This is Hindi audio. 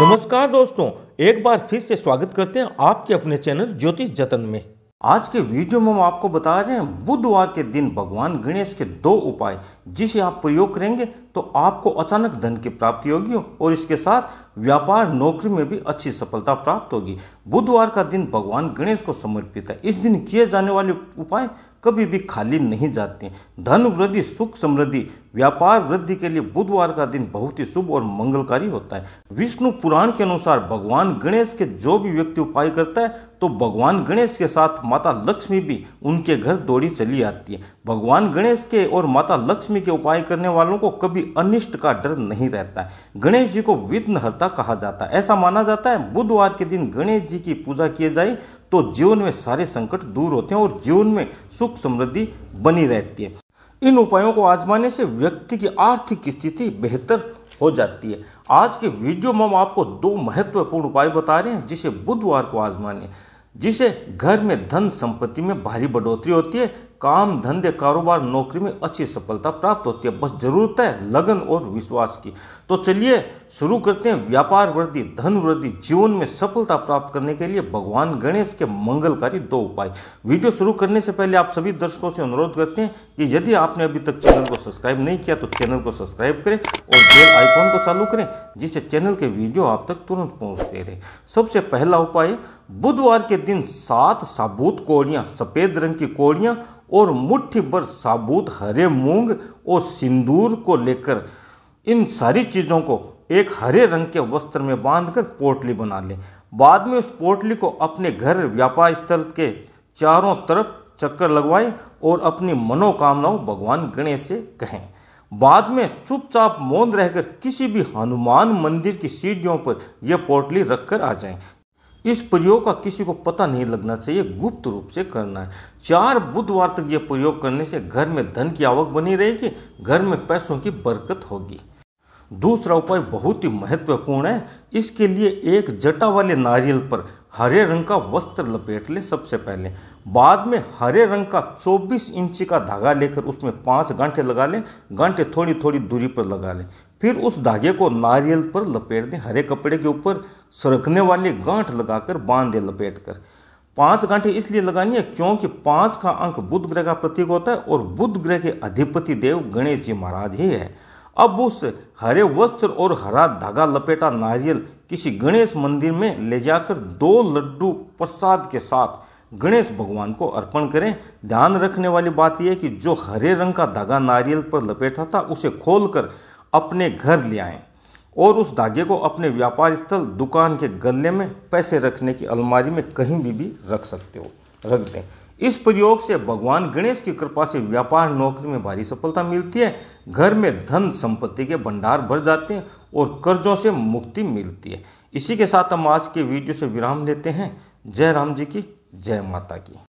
नमस्कार दोस्तों एक बार फिर से स्वागत करते हैं आपके अपने चैनल ज्योतिष जतन में आज के वीडियो में हम आपको बता रहे हैं बुधवार के दिन भगवान गणेश के दो उपाय जिसे आप प्रयोग करेंगे तो आपको अचानक धन की प्राप्ति होगी और इसके साथ व्यापार नौकरी में भी अच्छी सफलता प्राप्त होगी बुधवार का दिन भगवान गणेश को समर्पित है इस दिन किए जाने वाले उपाय कभी भी खाली नहीं जाते धन वृद्धि सुख समृद्धि व्यापार वृद्धि के लिए बुधवार का दिन बहुत ही शुभ और मंगलकारी होता है विष्णु पुराण के अनुसार भगवान गणेश के जो भी व्यक्ति उपाय करता है तो भगवान गणेश के साथ माता लक्ष्मी भी उनके घर दौड़ी चली आती है भगवान गणेश के और माता लक्ष्मी के उपाय करने वालों को कभी अनिष्ट का डर नहीं रहता है गणेश जी को विघ्नहर्ता कहा जाता है ऐसा माना जाता है बुधवार के दिन गणेश जी की पूजा किए जाए तो जीवन में सारे संकट दूर होते हैं और जीवन में सुख समृद्धि बनी रहती है इन उपायों को आजमाने से व्यक्ति की आर्थिक स्थिति बेहतर हो जाती है आज के वीडियो में हम आपको दो महत्वपूर्ण उपाय बता रहे हैं जिसे बुधवार को आजमाने जिसे घर में धन संपत्ति में भारी बढ़ोतरी होती है काम धंधे कारोबार नौकरी में अच्छी सफलता प्राप्त होती है बस जरूरत है लगन और विश्वास की तो चलिए शुरू करते हैं व्यापार वृद्धि धन वृद्धि जीवन में सफलता प्राप्त करने के लिए भगवान गणेश के मंगलकारी दो उपाय वीडियो शुरू करने से पहले आप सभी दर्शकों से अनुरोध करते हैं कि यदि आपने अभी तक चैनल को सब्सक्राइब नहीं किया तो चैनल को सब्सक्राइब करें और बेल आइकॉन को चालू करें जिससे चैनल के वीडियो आप तक तुरंत पहुंचते रहे सबसे पहला उपाय बुधवार के दिन सात साबुत कोड़ियाँ सफ़ेद रंग की कोड़ियाँ और मुट्ठी भर साबुत हरे मूंग और सिंदूर को लेकर इन सारी चीज़ों को एक हरे रंग के वस्त्र में बांधकर पोटली बना लें बाद में उस पोटली को अपने घर व्यापार स्थल के चारों तरफ चक्कर लगवाएं और अपनी मनोकामनाओं भगवान गणेश से कहें बाद में चुपचाप मौन रहकर किसी भी हनुमान मंदिर की सीढ़ियों पर यह पोटली रखकर आ जाएं इस प्रयोग का किसी को पता नहीं लगना चाहिए गुप्त रूप से करना है चार बुधवार तक यह प्रयोग करने से घर में धन की आवक बनी रहेगी घर में पैसों की बरकत होगी दूसरा उपाय बहुत ही महत्वपूर्ण है इसके लिए एक जटा वाले नारियल पर हरे रंग का वस्त्र लपेट लें सबसे पहले बाद में हरे रंग का 24 इंच का धागा लेकर उसमें पांच गांठे लगा लें गांठे थोड़ी थोड़ी दूरी पर लगा लें फिर उस धागे को नारियल पर लपेट दें हरे कपड़े के ऊपर सरकने वाली गांठ लगाकर बांध दें लपेट कर पांच गांठे इसलिए लगानी है क्योंकि पांच का अंक बुध ग्रह का प्रतीक होता है और बुध ग्रह के अधिपति देव गणेश जी महाराज ही है अब उस हरे वस्त्र और हरा धागा लपेटा नारियल किसी गणेश मंदिर में ले जाकर दो लड्डू प्रसाद के साथ गणेश भगवान को अर्पण करें ध्यान रखने वाली बात यह कि जो हरे रंग का धागा नारियल पर लपेटा था उसे खोलकर अपने घर ले आए और उस धागे को अपने व्यापार स्थल दुकान के गले में पैसे रखने की अलमारी में कहीं भी भी रख सकते हो रख दें इस प्रयोग से भगवान गणेश की कृपा से व्यापार नौकरी में भारी सफलता मिलती है घर में धन संपत्ति के भंडार भर जाते हैं और कर्जों से मुक्ति मिलती है इसी के साथ हम आज के वीडियो से विराम लेते हैं जय राम जी की जय माता की